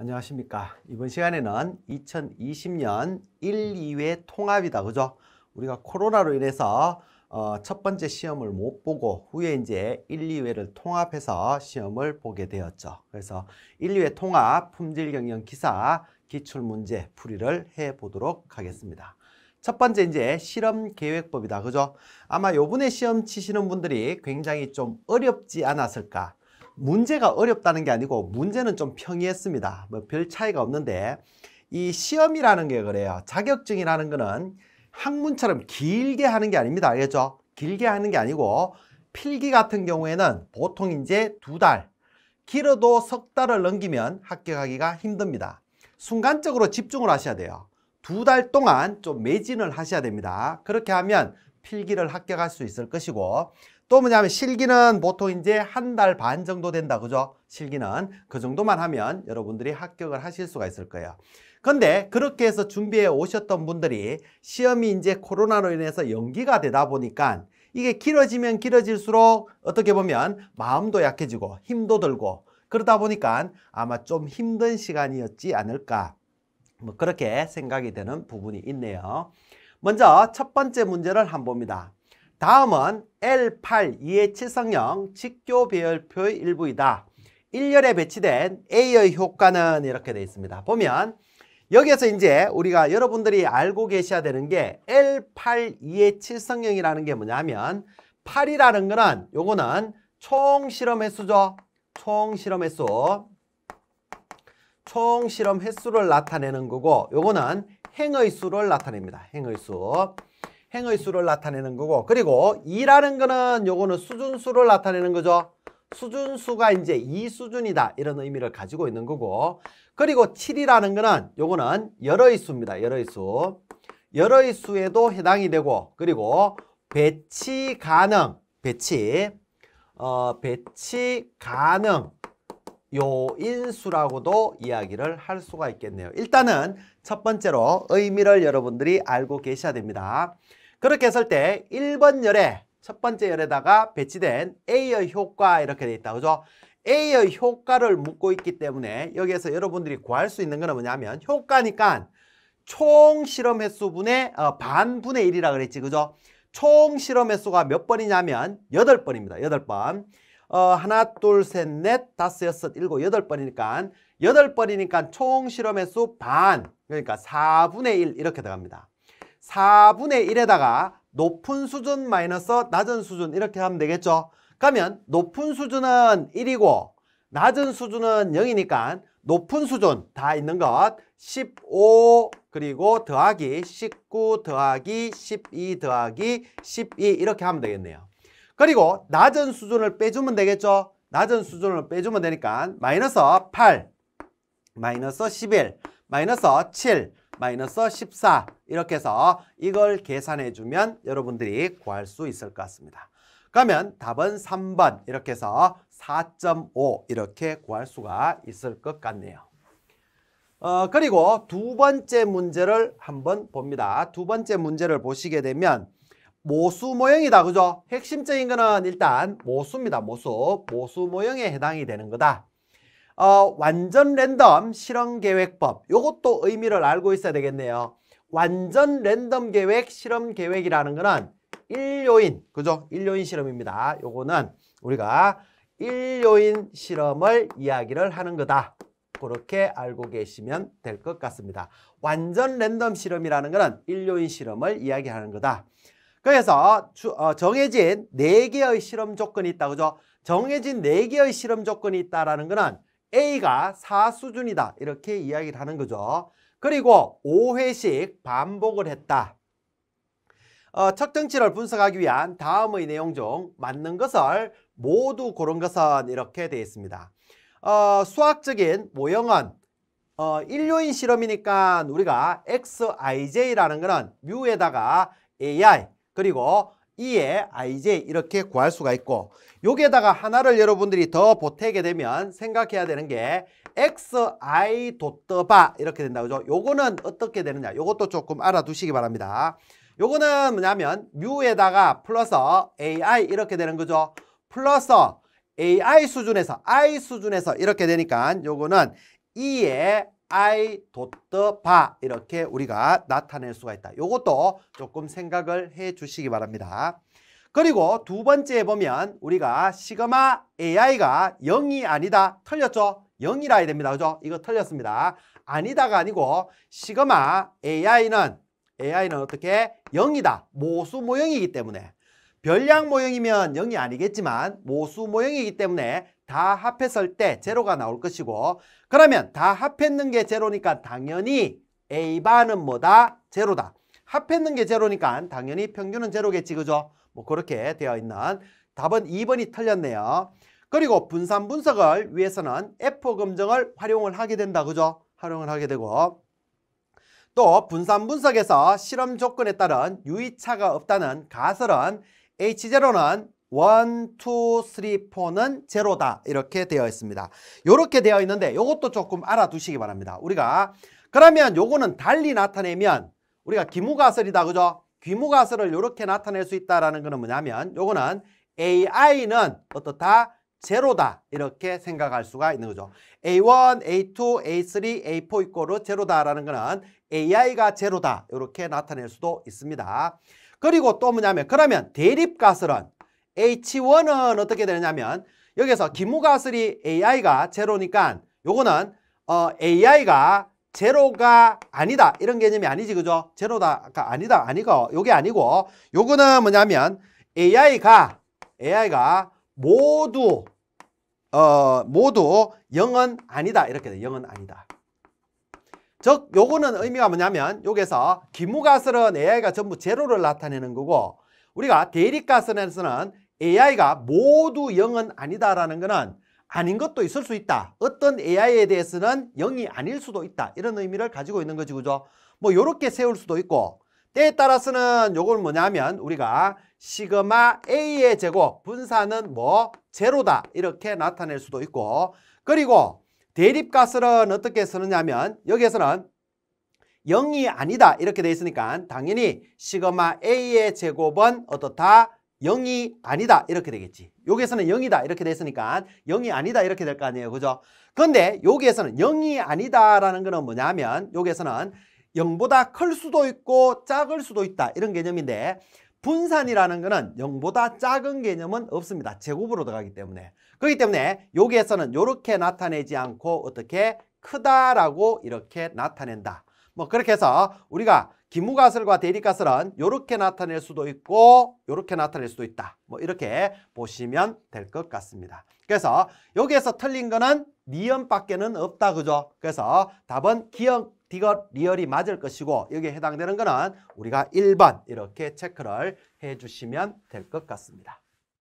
안녕하십니까. 이번 시간에는 2020년 1, 2회 통합이다. 그죠? 우리가 코로나로 인해서 어, 첫 번째 시험을 못 보고 후에 이제 1, 2회를 통합해서 시험을 보게 되었죠. 그래서 1, 2회 통합 품질 경영 기사 기출 문제 풀이를 해 보도록 하겠습니다. 첫 번째 이제 실험 계획법이다. 그죠? 아마 요번에 시험 치시는 분들이 굉장히 좀 어렵지 않았을까? 문제가 어렵다는 게 아니고 문제는 좀 평이했습니다. 뭐 별 차이가 없는데 이 시험이라는 게 그래요. 자격증이라는 거는 학문처럼 길게 하는 게 아닙니다. 알겠죠? 길게 하는 게 아니고 필기 같은 경우에는 보통 이제 두 달, 길어도 석 달을 넘기면 합격하기가 힘듭니다. 순간적으로 집중을 하셔야 돼요. 두 달 동안 좀 매진을 하셔야 됩니다. 그렇게 하면 필기를 합격할 수 있을 것이고 또 뭐냐면 실기는 보통 이제 한 달 반 정도 된다. 그죠? 실기는 그 정도만 하면 여러분들이 합격을 하실 수가 있을 거예요. 근데 그렇게 해서 준비해 오셨던 분들이 시험이 이제 코로나로 인해서 연기가 되다 보니까 이게 길어지면 길어질수록 어떻게 보면 마음도 약해지고 힘도 들고 그러다 보니까 아마 좀 힘든 시간이었지 않을까 뭐 그렇게 생각이 되는 부분이 있네요. 먼저 첫 번째 문제를 한번 봅니다. 다음은 L8 이의7성형 직교 배열표의 일부이다. 1열에 배치된 A의 효과는 이렇게 되어 있습니다. 보면 여기에서 이제 우리가 여러분들이 알고 계셔야 되는 게 L8 이의7성형이라는게 뭐냐면 8이라는 거는 요거는 총 실험 횟수죠. 총 실험 횟수. 총 실험 횟수를 나타내는 거고 요거는 행의 수를 나타냅니다. 행의 수. 행의 수를 나타내는 거고 그리고 2라는 거는 요거는 수준수를 나타내는 거죠. 수준수가 이제 이 수준이다 이런 의미를 가지고 있는 거고 그리고 7이라는 거는 요거는 여러의 수입니다. 여러의 수. 여러의 수에도 해당이 되고 그리고 배치 가능 배치 어, 배치 가능 요인수라고도 이야기를 할 수가 있겠네요. 일단은 첫 번째로 의미를 여러분들이 알고 계셔야 됩니다. 그렇게 했을 때 1번 열에 첫 번째 열에다가 배치된 A의 효과 이렇게 돼 있다. 그죠? A의 효과를 묻고 있기 때문에 여기에서 여러분들이 구할 수 있는 거는 뭐냐면 효과니까 총 실험 횟수분의 어, 반분의 1이라 그랬지. 그죠? 총 실험 횟수가 몇 번이냐면 여덟 번입니다 여덟 번 어, 하나, 둘, 셋, 넷, 다섯, 여섯, 일곱, 여덟 번이니까 여덟 번이니까 총 실험 횟수 반 그러니까 사분의일 이렇게 들어갑니다. 4분의 1에다가 높은 수준 마이너스 낮은 수준 이렇게 하면 되겠죠. 그러면 높은 수준은 1이고 낮은 수준은 0이니까 높은 수준 다 있는 것 15 그리고 더하기 19 더하기 12 더하기 12 이렇게 하면 되겠네요. 그리고 낮은 수준을 빼주면 되겠죠. 낮은 수준을 빼주면 되니까 마이너스 8 마이너스 11 마이너스 7 마이너스 14 이렇게 해서 이걸 계산해주면 여러분들이 구할 수 있을 것 같습니다. 그러면 답은 3번 이렇게 해서 4.5 이렇게 구할 수가 있을 것 같네요. 어, 그리고 두 번째 문제를 한번 봅니다. 두 번째 문제를 보시게 되면 모수 모형이다. 그죠? 핵심적인 거는 일단 모수입니다. 모수. 모수 모형에 해당이 되는 거다. 어, 완전 랜덤 실험 계획법 이것도 의미를 알고 있어야 되겠네요. 완전 랜덤 계획 실험 계획이라는 거는 일요인 그죠? 일요인 실험입니다. 요거는 우리가 일요인 실험을 이야기를 하는 거다. 그렇게 알고 계시면 될 것 같습니다. 완전 랜덤 실험이라는 거는 일요인 실험을 이야기하는 거다. 그래서 주, 어, 정해진 네개의 실험 조건이 있다. 그죠? 정해진 네개의 실험 조건이 있다라는 거는 A가 4수준이다 이렇게 이야기를 하는 거죠. 그리고 5회씩 반복을 했다. 어, 측정치를 분석하기 위한 다음의 내용 중 맞는 것을 모두 고른 것은 이렇게 되어 있습니다. 어, 수학적인 모형은 어, 인류인 실험이니까 우리가 XIJ라는 것은 뮤에다가 AI 그리고 이에 아, 이 j 이렇게 구할 수가 있고 여기에다가 하나를 여러분들이 더 보태게 되면 생각해야 되는 게 XI 도떠바 이렇게 된다 그죠? 요거는 어떻게 되느냐? 요것도 조금 알아두시기 바랍니다. 요거는 뭐냐면 뮤에다가 플러스 AI 이렇게 되는 거죠. 플러스 AI 수준에서 I 수준에서 이렇게 되니까 요거는 이에 I 돋더 바 이렇게 우리가 나타낼 수가 있다. 이것도 조금 생각을 해 주시기 바랍니다. 그리고 두 번째에 보면 우리가 시그마 AI가 0이 아니다. 틀렸죠? 0이라 해야 됩니다. 그죠? 이거 틀렸습니다. 아니다가 아니고 시그마 AI는 AI는 어떻게? 0이다. 모수 모형이기 때문에. 별량 모형이면 0이 아니겠지만 모수 모형이기 때문에 다 합했을 때 제로가 나올 것이고 그러면 다 합했는 게 제로니까 당연히 A반은 뭐다? 제로다. 합했는 게 제로니까 당연히 평균은 제로겠지 그죠? 뭐 그렇게 되어 있는 답은 2번이 틀렸네요. 그리고 분산 분석을 위해서는 F 검정을 활용을 하게 된다 그죠? 활용을 하게 되고 또 분산 분석에서 실험 조건에 따른 유의차가 없다는 가설은 H0는 원, 투, 쓰리, 포는 제로다 이렇게 되어 있습니다. 이렇게 되어 있는데 이것도 조금 알아두시기 바랍니다. 우리가 그러면 요거는 달리 나타내면 우리가 기무가설이다 그죠? 기무가설을 이렇게 나타낼 수 있다라는 거는 뭐냐면 요거는 AI는 어떻다? 제로다 이렇게 생각할 수가 있는 거죠. A1, A2, A3, A4 이꼬르 제로다라는 거는 AI가 제로다 이렇게 나타낼 수도 있습니다. 그리고 또 뭐냐면 그러면 대립가설은 H1은 어떻게 되느냐면 여기서 기무가슬이 AI가 제로니까 요거는 어, AI가 제로가 아니다 이런 개념이 아니지 그죠? 제로다가 아니다 아니고 요게 아니고 요거는 뭐냐면 AI가 AI가 모두 어 모두 0은 아니다 이렇게 돼 0은 아니다 즉 요거는 의미가 뭐냐면 여기서 기무가스는 AI가 전부 제로를 나타내는 거고 우리가 대립가스에서는 AI가 모두 0은 아니다라는 것은 아닌 것도 있을 수 있다. 어떤 AI에 대해서는 0이 아닐 수도 있다. 이런 의미를 가지고 있는 거지 그죠? 뭐 요렇게 세울 수도 있고 때에 따라서는 요걸 뭐냐면 우리가 시그마 A의 제곱 분산은뭐 제로다 이렇게 나타낼 수도 있고 그리고 대립가설은 어떻게 쓰느냐면 여기에서는 0이 아니다 이렇게 돼 있으니까 당연히 시그마 A의 제곱은 어떻다? 영이 아니다 이렇게 되겠지. 여기에서는 영이다 이렇게 됐으니까 영이 아니다 이렇게 될 거 아니에요. 그죠? 근데 여기에서는 영이 아니다라는 거는 뭐냐면 여기에서는 영보다클 수도 있고 작을 수도 있다 이런 개념인데 분산이라는 거는 영보다 작은 개념은 없습니다. 제곱으로 들어가기 때문에. 그렇기 때문에 여기에서는 이렇게 나타내지 않고 어떻게 크다라고 이렇게 나타낸다. 뭐 그렇게 해서 우리가 기무가설과 대리가설은 이렇게 나타낼 수도 있고 이렇게 나타낼 수도 있다. 뭐 이렇게 보시면 될 것 같습니다. 그래서 여기에서 틀린 거는 니은밖에는 없다. 그죠? 그래서 답은 기억, 디귿, 리얼이 맞을 것이고 여기에 해당되는 거는 우리가 1번 이렇게 체크를 해주시면 될 것 같습니다.